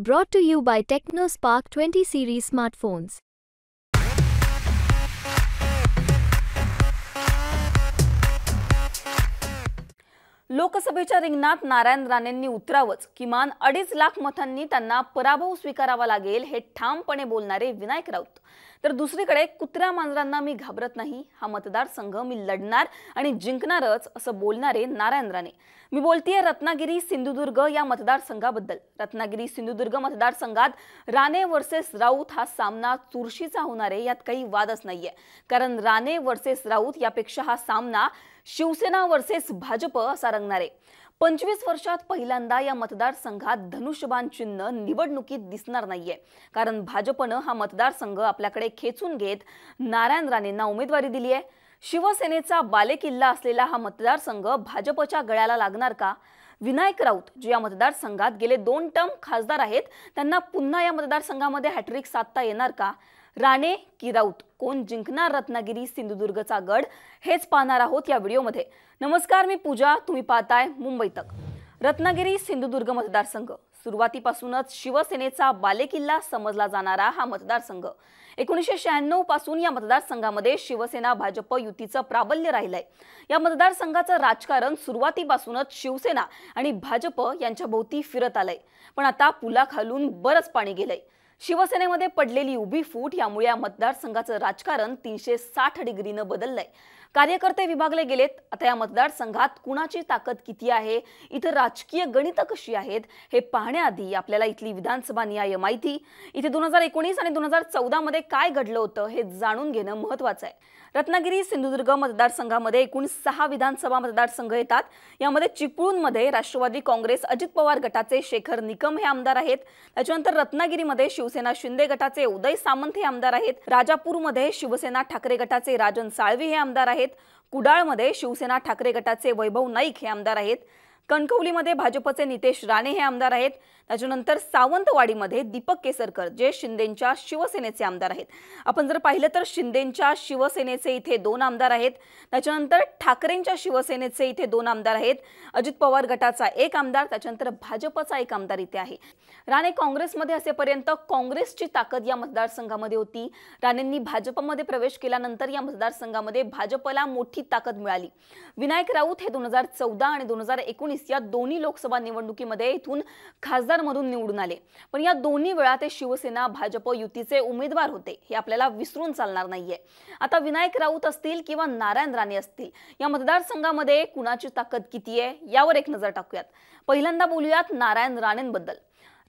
brought you you by spark 20 series smartphones लोकसभेच्या रिंगणात नारायण राणेंनी उतरावंच किमान अडीच लाख मतांनी त्यांना पराभव स्वीकारावा लागेल हे ठामपणे बोलणारे विनायक राऊत तर दुसरीकडे कुत्र्या मांजरांना मी घाबरत नाही हा मतदारसंघ मी लढणार आणि जिंकणारच असं बोलणारे नारायण राणे मी बोलतीये रत्नागिरी सिंधुदुर्ग या मतदारसंघाबद्दल रत्नागिरी सिंधुदुर्ग मतदारसंघात राणे वर्सेस राऊत हा सामना चुरशीचा होणार आहे यात काही वादच नाहीये कारण राणे वर्सेस राऊत यापेक्षा हा सामना शिवसेना वर्सेस भाजप असा रंगणार आहे पंचवीस वर्षात पहिल्यांदा या मतदारसंघात धनुष्यबाण चिन्ह निवडणुकीत दिसणार नाहीये कारण भाजपनं हा मतदारसंघ आपल्याकडे खेचून घेत नारायण राणेंना उमेदवारी दिली आहे शिवसेनेचा बालेकिल्ला असलेला हा मतदारसंघ भाजपच्या गळ्याला लागणार का विनायक राऊत जे या मतदारसंघात गेले दोन टर्म खासदार आहेत त्यांना पुन्हा या मतदारसंघामध्ये हॅट्रिक साधता येणार का राणे की राऊत कोण जिंकणार रत्नागिरी सिंधुदुर्गचा गड हेच पाहणार आहोत या व्हिडिओमध्ये नमस्कार मी पूजा तुम्ही पाहताय मुंबई तक रत्नागिरी सिंधुदुर्ग मतदारसंघ सुरुवातीपासूनच शिवसेनेचा बालेकिल्ला समजला जाणारा हा मतदारसंघ एकोणीसशे शहाण्णव पासून या मतदारसंघामध्ये शिवसेना भाजप युतीचं प्राबल्य राहिलंय या मतदारसंघाचं राजकारण सुरुवातीपासूनच शिवसेना आणि भाजप यांच्या भोवती फिरत आलंय पण आता पुला खालून बरंच पाणी गेलंय शिवसेनेमध्ये पडलेली उभी फूट यामुळे या मतदारसंघाचं राजकारण तीनशे साठ डिग्रीनं बदललंय कार्यकर्ते विभागले गेलेत आता या मतदारसंघात कुणाची ताकद किती आहे इथं राजकीय गणित कशी आहेत हे पाहण्याआधी आपल्याला इथली विधानसभा निहाय माहिती इथे दोन हजार एकोणीस आणि दोन हजार चौदामध्ये काय घडलं होतं हे जाणून घेणं महत्वाचं आहे रत्नागिरी सिंधुदुर्ग मतदारसंघामध्ये एकूण सहा विधानसभा मतदारसंघ येतात यामध्ये चिपळूणमध्ये राष्ट्रवादी काँग्रेस अजित पवार गटाचे शेखर निकम हे आमदार आहेत त्याच्यानंतर रत्नागिरीमध्ये शिवसेना शिवसेना शिंदे गटाचे उदय सामंत हे आमदार आहेत राजापूरमध्ये शिवसेना ठाकरे गटाचे राजन साळवी हे आमदार आहेत कुडाळमध्ये शिवसेना ठाकरे गटाचे वैभव नाईक हे आमदार आहेत कणकवलीमध्ये भाजपचे नितेश राणे हे आमदार आहेत त्याच्यानंतर सावंतवाडीमध्ये दीपक केसरकर जे शिंदेंच्या शिवसेनेचे आमदार आहेत आपण जर पाहिलं तर शिंदेंच्या शिवसेनेचे इथे दोन आमदार आहेत त्याच्यानंतर ठाकरेंच्या शिवसेनेचे इथे दोन आमदार आहेत अजित पवार गटाचा एक आमदार त्याच्यानंतर भाजपचा एक आमदार इथे आहे राणे काँग्रेसमध्ये असेपर्यंत काँग्रेसची ताकद या मतदारसंघामध्ये होती राणेंनी भाजपमध्ये प्रवेश केल्यानंतर या मतदारसंघामध्ये भाजपला मोठी ताकद मिळाली विनायक राऊत हे दोन हजार चौदा आणि दोन हजार एकोणीस या दोन्ही लोकसभा निवडणुकीमध्ये इथून खासदार म्हणून निवडून आले पण या दोन्ही वेळा ते शिवसेना भाजप युतीचे उमेदवार होते हे आपल्याला विसरून चालणार नाहीये आता विनायक राऊत असतील किंवा नारायण राणे असतील या मतदारसंघामध्ये कुणाची ताकद किती आहे यावर एक नजर टाकूयात पहिल्यांदा बोलूयात नारायण राणेंबद्दल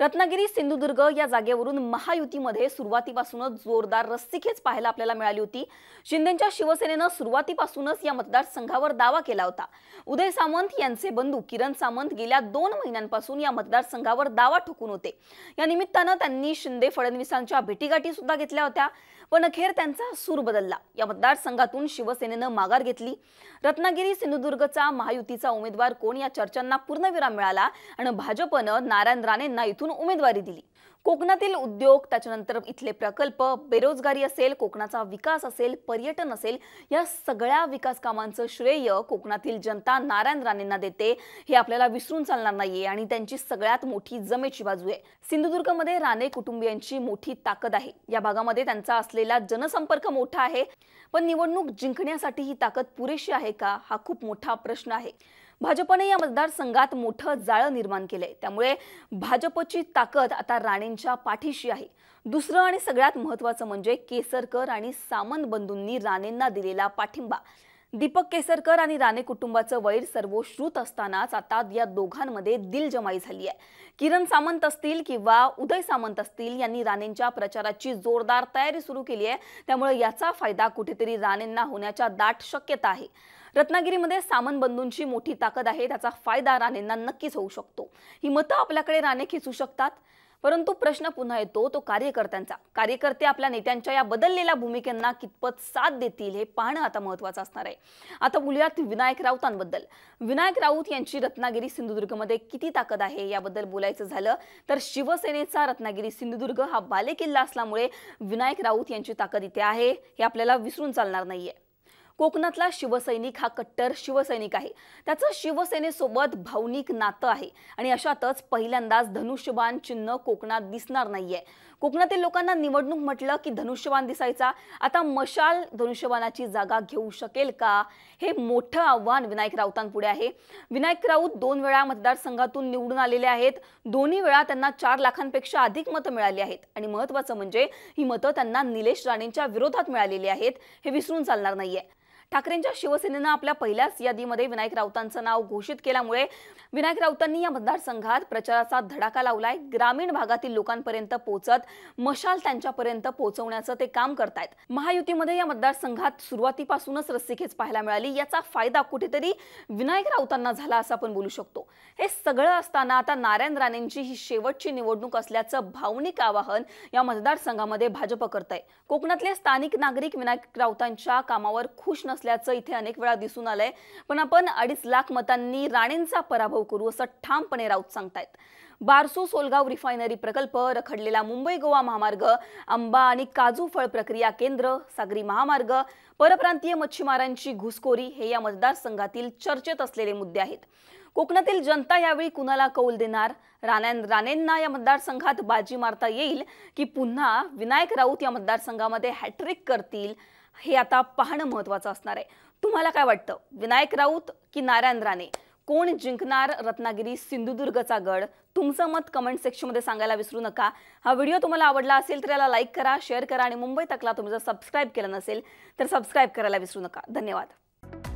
रत्नागिरी सिंधुदुर्ग या जागेवरून महायुतीमध्ये सुरुवातीपासूनच जोरदार रस्सीखेच पाहायला आपल्याला मिळाली होती शिंदेच्या शिवसेनेनं सुरुवातीपासूनच या मतदारसंघावर दावा केला होता उदय सामंत यांचे बंधू किरण सामंत गेल्या दोन महिन्यांपासून या मतदारसंघावर दावा ठोकून होते या निमित्तानं त्यांनी शिंदे फडणवीसांच्या भेटीगाठी सुद्धा घेतल्या होत्या पण अखेर त्यांचा सूर बदलला या मतदारसंघातून शिवसेनेनं माघार घेतली रत्नागिरी सिंधुदुर्गचा महायुतीचा उमेदवार कोण या चर्चांना पूर्णविराम मिळाला आणि भाजपनं नारायण राणेंना इथून इथून उमेदवारी दिली कोकणातील उद्योग त्याच्यानंतर इथले प्रकल्प बेरोजगारी असेल कोकणाचा विकास असेल पर्यटन असेल या सगळ्या विकास कामांचं श्रेय कोकणातील जनता नारायण राणेंना देते हे आपल्याला विसरून चालणार नाहीये आणि त्यांची सगळ्यात मोठी जमेची बाजू आहे सिंधुदुर्गमध्ये राणे कुटुंबियांची मोठी ताकद आहे या भागामध्ये त्यांचा असलेला जनसंपर्क मोठा आहे पण निवडणूक जिंकण्यासाठी ही ताकद पुरेशी आहे का हा खूप मोठा प्रश्न आहे भाजपने या मतदारसंघात मोठं जाळं निर्माण केलंय त्यामुळे भाजपची ताकद आता राणेंच्या पाठीशी आहे दुसरं आणि सगळ्यात महत्वाचं म्हणजे केसरकर आणि सामंत बंधूंनी राणेंना दिलेला पाठिंबा दीपक केसरकर आणि राणे कुटुंबाचं वैर सर्वश्रुत असतानाच आता या दोघांमध्ये दिलजमाई झाली आहे किरण सामंत असतील किंवा उदय सामंत असतील यांनी राणेंच्या प्रचाराची जोरदार तयारी सुरू केली आहे त्यामुळे याचा फायदा कुठेतरी राणेंना होण्याच्या दाट शक्यता आहे रत्नागिरीमध्ये सामंत बंधूंची मोठी ताकद आहे त्याचा फायदा राणेंना नक्कीच होऊ शकतो ही मतं आपल्याकडे राणे खेचू शकतात परंतु प्रश्न पुन्हा येतो तो कार्यकर्त्यांचा कार्यकर्ते आपल्या नेत्यांच्या या बदललेल्या भूमिकांना कितपत साथ देतील हे पाहणं आता महत्वाचं असणार आहे आता बोलूयात विनायक राऊतांबद्दल विनायक राऊत यांची रत्नागिरी सिंधुदुर्गमध्ये किती ताकद आहे याबद्दल बोलायचं झालं तर शिवसेनेचा रत्नागिरी सिंधुदुर्ग हा बालेकिल्ला असल्यामुळे विनायक राऊत यांची ताकद इथे आहे हे आपल्याला विसरून चालणार नाहीये कोकणातला शिवसैनिक हा कट्टर शिवसैनिक आहे त्याचं शिवसेनेसोबत भावनिक नातं आहे आणि अशातच पहिल्यांदाच धनुष्यबाण चिन्ह कोकणात दिसणार नाहीये कोकणातील लोकांना निवडणूक म्हटलं की धनुष्यवान दिसायचा आता मशाल धनुष्यवानाची जागा घेऊ शकेल का हे मोठं आव्हान विनायक राऊतांपुढे आहे विनायक राऊत दोन वेळा मतदारसंघातून निवडून आलेले आहेत दोन्ही वेळा त्यांना चार लाखांपेक्षा अधिक मतं मिळाली आहेत आणि महत्वाचं म्हणजे ही मतं त्यांना निलेश राणेंच्या विरोधात मिळालेली आहेत हे विसरून चालणार नाहीये ठाकरेंच्या शिवसेनेनं आपल्या पहिल्याच यादीमध्ये विनायक राऊतांचं नाव घोषित केल्यामुळे विनायक राऊतांनी या मतदारसंघात प्रचाराचा धडाका लावलाय ग्रामीण भागातील लोकांपर्यंत पोहोचत मशाल त्यांच्यापर्यंत पोहोचवण्याचं ते काम करतायत महायुतीमध्ये या मतदारसंघात सुरुवातीपासूनच रस्सीखेच पाहायला मिळाली याचा फायदा कुठेतरी विनायक राऊतांना झाला असं आपण बोलू शकतो हे सगळं असताना आता नारायण राणेंची ही शेवटची निवडणूक असल्याचं भावनिक आवाहन या मतदारसंघामध्ये भाजप करत आहे कोकणातले स्थानिक नागरिक विनायक राऊतांच्या कामावर खुश नसले असल्याचं इथे अनेक वेळा दिसून आलंय पण आपण अडीच लाख मतांनी राणेंचा पराभव करू असं ठामपणे राऊत सांगतायत बारसू सोलगाव रिफायनरी प्रकल्प रखडलेला मुंबई गोवा महामार्ग आंबा आणि काजू फळ प्रक्रिया केंद्र सागरी महामार्ग परप्रांतीय मच्छीमारांची घुसखोरी हे या मतदारसंघातील चर्चेत असलेले मुद्दे आहेत कोकणातील जनता यावेळी कुणाला कौल देणार राणे राणेंना या मतदारसंघात बाजी मारता येईल की पुन्हा विनायक राऊत या मतदारसंघामध्ये हॅट्रिक करतील हे आता पाहणं महत्वाचं असणार आहे तुम्हाला काय वाटतं विनायक राऊत की नारायण राणे कोण जिंकणार रत्नागिरी सिंधुदुर्गचा गड तुमचं मत कमेंट सेक्शनमध्ये सांगायला विसरू नका हा व्हिडिओ तुम्हाला आवडला असेल तर याला लाईक करा शेअर करा आणि मुंबई तकला तुम्ही जर सबस्क्राईब केलं नसेल तर सबस्क्राईब करायला विसरू नका धन्यवाद